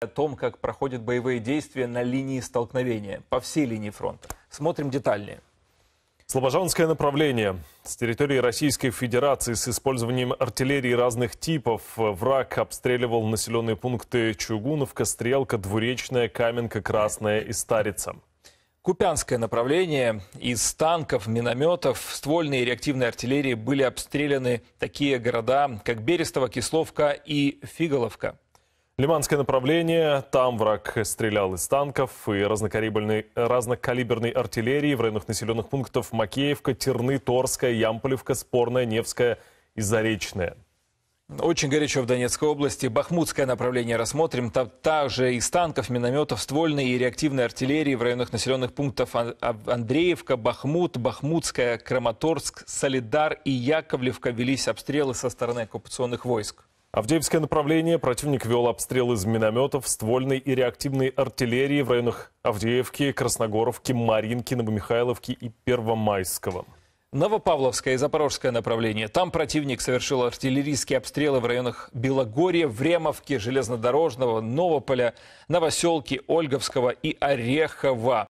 о том, как проходят боевые действия на линии столкновения, по всей линии фронта. Смотрим детальнее. Слобожанское направление. С территории Российской Федерации с использованием артиллерии разных типов враг обстреливал населенные пункты Чугуновка, Стрелка, Двуречная, Каменка, Красная и Старица. Купянское направление. Из танков, минометов, ствольной и реактивной артиллерии были обстреляны такие города, как Берестово, Кисловка и Фиголовка. Лиманское направление. Там враг стрелял из танков и разнокалиберной, артиллерии в районах населенных пунктов Макеевка, Терны, Торская, Ямполевка, Спорная, Невская и Заречная. Очень горячо в Донецкой области. Бахмутское направление рассмотрим. Там также из танков, минометов, ствольной и реактивной артиллерии в районах населенных пунктов Андреевка, Бахмут, Бахмутская, Краматорск, Солидар и Яковлевка велись обстрелы со стороны оккупационных войск. Авдеевское направление противник вел обстрел из минометов, ствольной и реактивной артиллерии в районах Авдеевки, Красногоровки, Маринки, Новомихайловки и Первомайского. Новопавловское и Запорожское направление. Там противник совершил артиллерийские обстрелы в районах Белогорья, Времовки, Железнодорожного, Новополя, Новоселки, Ольговского и Орехова.